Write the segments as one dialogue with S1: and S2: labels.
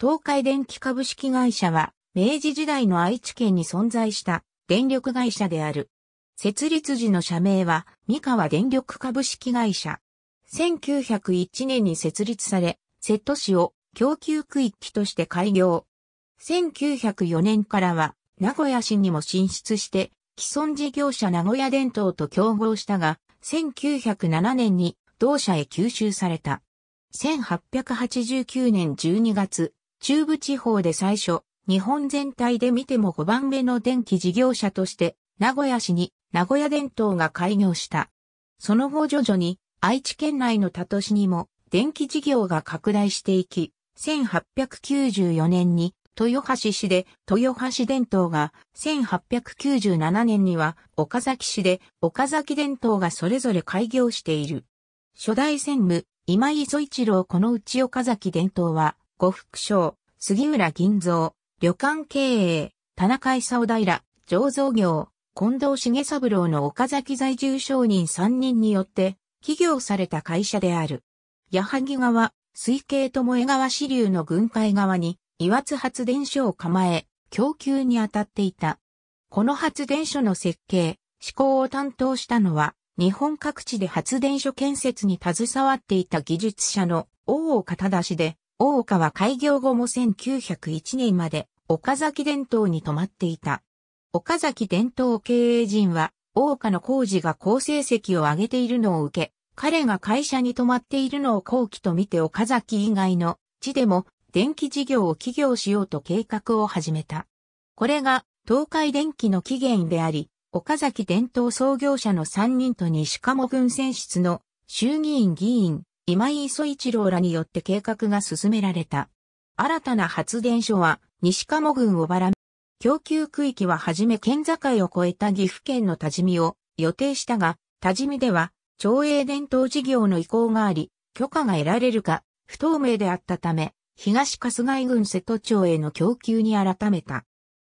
S1: 東海電気株式会社は、明治時代の愛知県に存在した電力会社である。設立時の社名は、三河電力株式会社。1901年に設立され、瀬戸市を供給区域として開業。1904年からは、名古屋市にも進出して、既存事業者名古屋電灯と競合したが、1907年に同社へ吸収された。1889年12月、中部地方で最初、日本全体で見ても5番目の電気事業者として、名古屋市に名古屋電灯が開業した。その後徐々に愛知県内の他都市にも電気事業が拡大していき、1894年に豊橋市で豊橋電灯が、1897年には岡崎市で岡崎電灯がそれぞれ開業している。初代専務、今井磯一郎このうち岡崎電灯は、呉福商、杉浦銀蔵、旅館経営、田中勲平、醸造業、近藤重三郎の岡崎在住商人3人によって、起業された会社である。矢作川、水系とも江川支流の軍海側に、岩津発電所を構え、供給に当たっていた。この発電所の設計、施工を担当したのは、日本各地で発電所建設に携わっていた技術者の大岡忠で、大岡は開業後も1901年まで岡崎伝統に泊まっていた。岡崎伝統経営陣は大岡の工事が好成績を上げているのを受け、彼が会社に泊まっているのを後期と見て岡崎以外の地でも電気事業を起業しようと計画を始めた。これが東海電気の起源であり、岡崎伝統創業者の3人と西鴨軍選出の衆議院議員、今井磯一郎らによって計画が進められた。新たな発電所は西鴨郡小原。供給区域ははじめ県境を越えた岐阜県の多治見を予定したが、多治見では町営伝統事業の移行があり、許可が得られるか不透明であったため、東春日井郡瀬戸町への供給に改めた。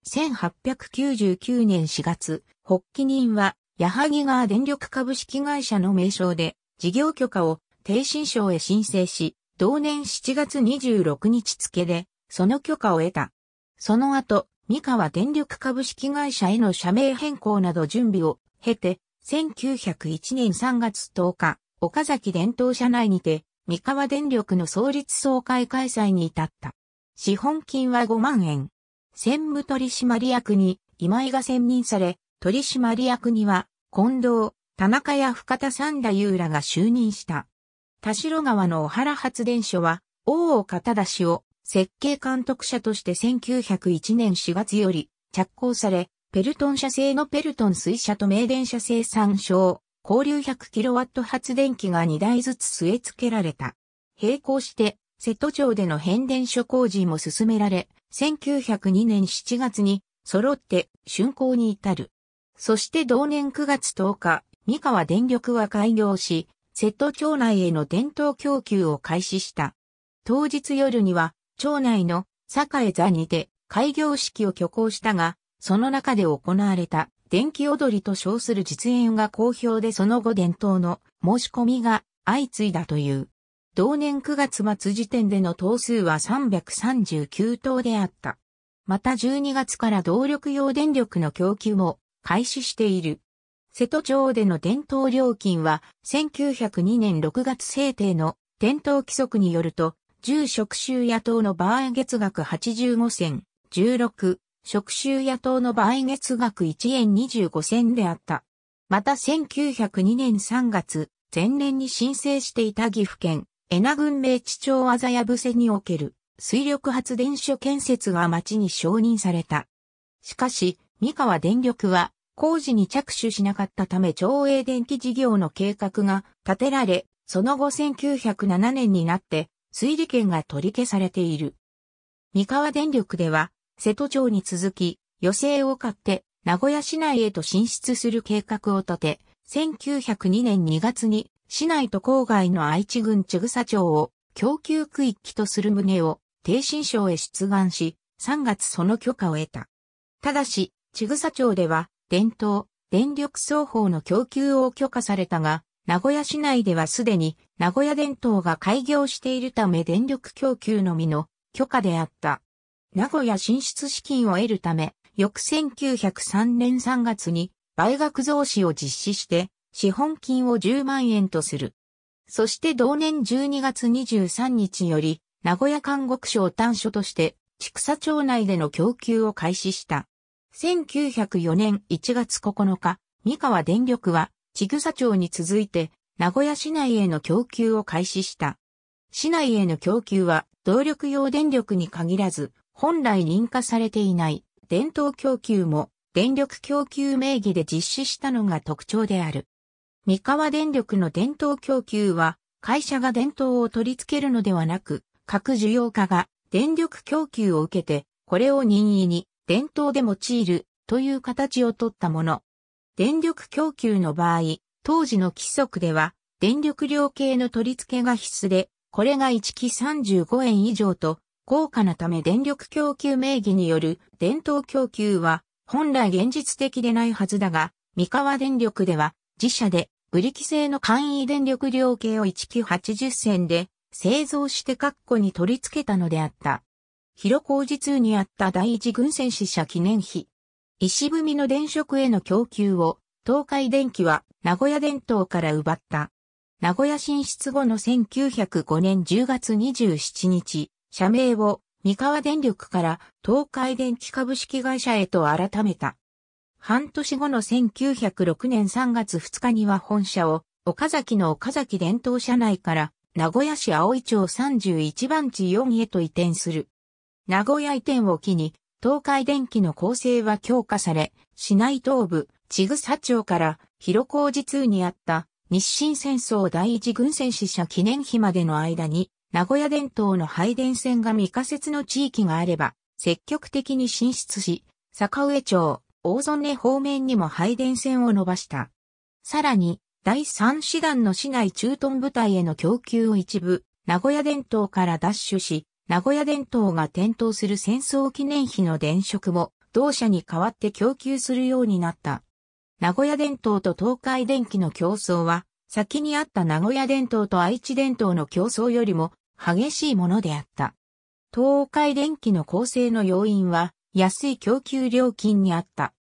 S1: 1899年4月、発起人は、矢作川電力株式会社の名称で、事業許可を逓信省へ申請し、同年7月26日付で、その許可を得た。その後、三河電力株式会社への社名変更など準備を経て、1901年3月10日、岡崎伝統社内にて、三河電力の創立総会開催に至った。資本金は5万円。専務取締役に今井が選任され、取締役には、近藤、田中や深田三田優らが就任した。田代川の小原発電所は、大岡忠を設計監督者として1901年4月より着工され、ペルトン社製のペルトン水車と名電社製産照、交流 100kW 発電機が2台ずつ据え付けられた。並行して、瀬戸町での変電所工事も進められ、1902年7月に揃って竣工に至る。そして同年9月10日、三河電力は開業し、セット町内への伝統供給を開始した。当日夜には、町内の栄座にて開業式を挙行したが、その中で行われた電気踊りと称する実演が好評でその後伝統の申し込みが相次いだという。同年9月末時点での頭数は339頭であった。また12月から動力用電力の供給も開始している。瀬戸町での伝統料金は、1902年6月制定の伝統規則によると、住職州野党の場合月額85銭、16、職州野党の場合月額1円25銭であった。また1902年3月、前年に申請していた岐阜県、恵那郡名地町あざやぶせにおける水力発電所建設が町に承認された。しかし、三河電力は工事に着手しなかったため町営電気事業の計画が立てられ、その後1907年になって推理権が取り消されている。三河電力では、瀬戸町に続き、余生を買って名古屋市内へと進出する計画を立て、1902年2月に市内と郊外の愛知郡千草町を供給区域とする旨を低新省へ出願し、3月その許可を得た。ただし、千草町では伝統、電力双方の供給を許可されたが、名古屋市内ではすでに名古屋電灯が開業しているため電力供給のみの許可であった。名古屋進出資金を得るため、翌1903年3月に倍額増資を実施して、資本金を10万円とする。そして同年12月23日より、名古屋監獄省単所として、畜産町内での供給を開始した。1904年1月9日、三河電力は、千草町に続いて、名古屋市内への供給を開始した。市内への供給は、動力用電力に限らず、本来認可されていない伝統供給も電力供給名義で実施したのが特徴である。三河電力の伝統供給は、会社が伝統を取り付けるのではなく、各需要家が電力供給を受けて、これを任意に電灯で用いるという形をとったもの。電力供給の場合、当時の規則では、電力量計の取り付けが必須で、これが1機35円以上と、高価なため電力供給名義による電灯供給は、本来現実的でないはずだが、三河電力では、自社で、ブリキ製の簡易電力量計を1機80銭で、製造して括弧に取り付けたのであった。広小路通にあった第一軍戦死者記念碑。石踏みの電飾への供給を、東海電機は名古屋電灯から奪った。名古屋進出後の1905年10月27日、社名を三河電力から東海電機株式会社へと改めた。半年後の1906年3月2日には本社を岡崎の岡崎電灯社内から名古屋市青井町31番地4へと移転する。名古屋移転を機に、東海電機の構成は強化され、市内東部、千草町から広小路通にあった日清戦争第一軍戦死者記念碑までの間に、名古屋電灯の配電線が未仮設の地域があれば、積極的に進出し、坂上町、大曽根方面にも配電線を伸ばした。さらに、第三師団の市内駐屯部隊への供給を一部、名古屋電灯から奪取し、名古屋電灯が点灯する戦争記念碑の電飾も同社に代わって供給するようになった。名古屋電灯と東海電機の競争は、先にあった名古屋電灯と愛知電灯の競争よりも激しいものであった。東海電機の構成の要因は、安い供給料金にあった。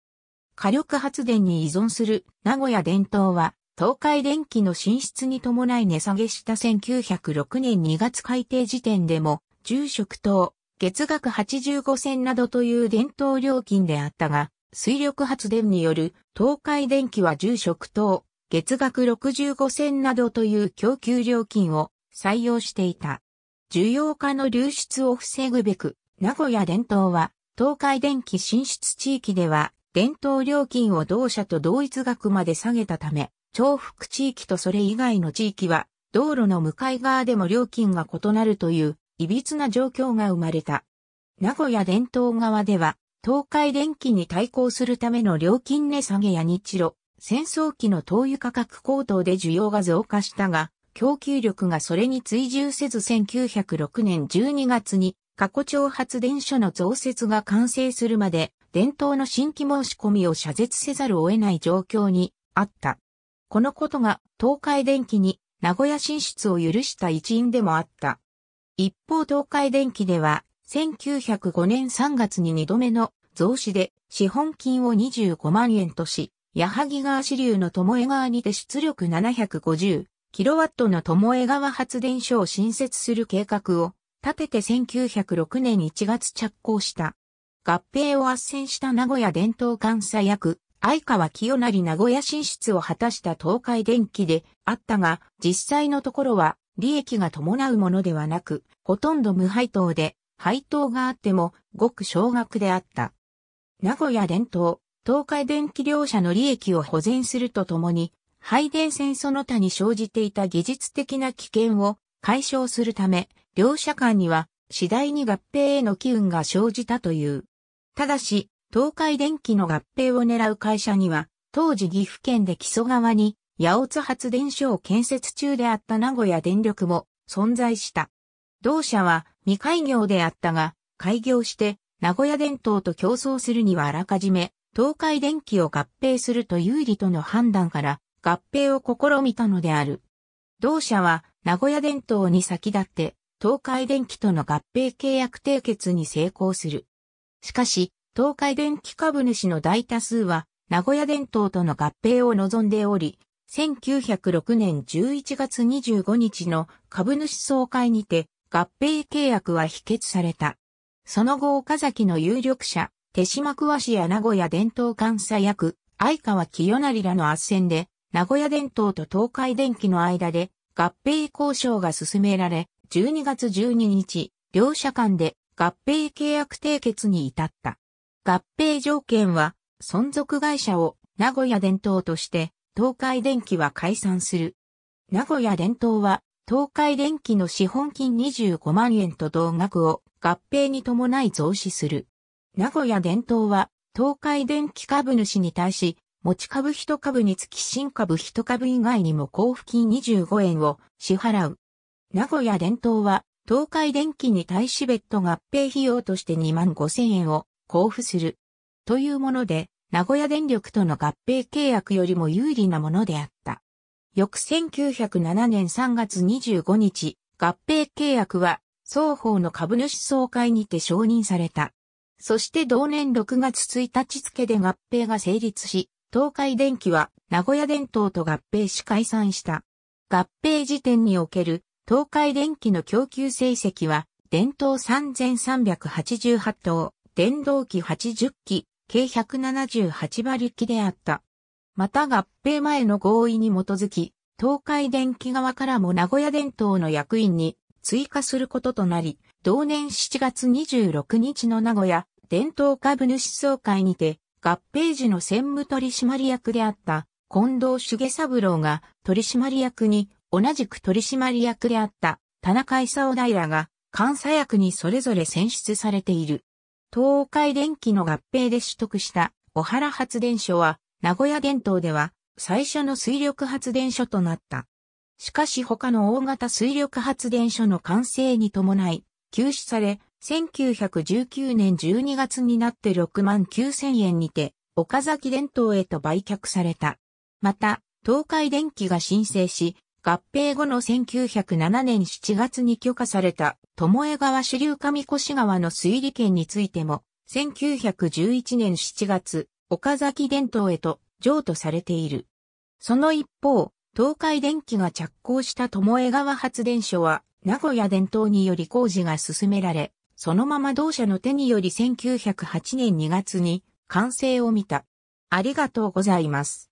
S1: 火力発電に依存する名古屋電灯は、東海電機の進出に伴い値下げした1906年2月改定時点でも住職等、月額85銭などという伝統料金であったが、水力発電による東海電気は住職等、月額65銭などという供給料金を採用していた。需要家の流出を防ぐべく、名古屋伝統は、東海電気進出地域では、伝統料金を同社と同一額まで下げたため、重複地域とそれ以外の地域は、道路の向かい側でも料金が異なるといういびつな状況が生まれた。名古屋伝統側では、東海電気に対抗するための料金値下げや日露、戦争期の灯油価格高騰で需要が増加したが、供給力がそれに追従せず1906年12月に過去町発電所の増設が完成するまで伝統の新規申し込みを謝絶せざるを得ない状況にあった。このことが東海電気に名古屋進出を許した一因でもあった。一方東海電機では、1905年3月に2度目の増資で資本金を25万円とし、矢作川支流の巴川にて出力 750kW の巴川発電所を新設する計画を立てて1906年1月着工した。合併を斡旋した名古屋伝統監査役、相川清成名古屋進出を果たした東海電機であったが、実際のところは利益が伴うものではなく、ほとんど無配当で、配当があっても、ごく少額であった。名古屋伝統、東海電気両社の利益を保全するとともに、配電線その他に生じていた技術的な危険を解消するため、両社間には次第に合併への機運が生じたという。ただし、東海電気の合併を狙う会社には、当時岐阜県で木曽川に八乙発電所を建設中であった名古屋電力も存在した。同社は未開業であったが、開業して名古屋電灯と競争するにはあらかじめ東海電気を合併すると有利との判断から合併を試みたのである。同社は名古屋電灯に先立って東海電気との合併契約締結に成功する。しかし、東海電気株主の大多数は名古屋電灯との合併を望んでおり、1906年11月25日の株主総会にて合併契約は否決された。その後岡崎の有力者、手島桑市や名古屋伝統監査役、相川清成らの圧戦で、名古屋伝統と東海電機の間で合併交渉が進められ、12月12日、両社間で合併契約締結に至った。合併条件は、存続会社を名古屋伝統として、東海電機は解散する。名古屋電灯は、東海電機の資本金25万円と同額を合併に伴い増資する。名古屋電灯は、東海電機株主に対し、持ち株1株につき新株1株以外にも交付金25円を支払う。名古屋電灯は、東海電機に対し別途合併費用として2万5千円を交付する。というもので、名古屋電力との合併契約よりも有利なものであった。翌1907年3月25日、合併契約は双方の株主総会にて承認された。そして同年6月1日付で合併が成立し、東海電機は名古屋電灯と合併し解散した。合併時点における東海電機の供給成績は、電灯3388灯、電動機80機、計178馬力であった。また合併前の合意に基づき、東海電機側からも名古屋電灯の役員に追加することとなり、同年7月26日の名古屋電灯株主総会にて、合併時の専務取締役であった近藤重三郎が取締役に同じく取締役であった田中勲平が監査役にそれぞれ選出されている。東海電機の合併で取得した小原発電所は、名古屋電灯では最初の水力発電所となった。しかし他の大型水力発電所の完成に伴い、休止され、1919年12月になって6万9000円にて、岡崎電灯へと売却された。また、東海電機が申請し、合併後の1907年7月に許可された、巴川主流上越川の水利権についても、1911年7月、岡崎伝統へと譲渡されている。その一方、東海電気が着工した巴川発電所は、名古屋伝統により工事が進められ、そのまま同社の手により1908年2月に完成を見た。ありがとうございます。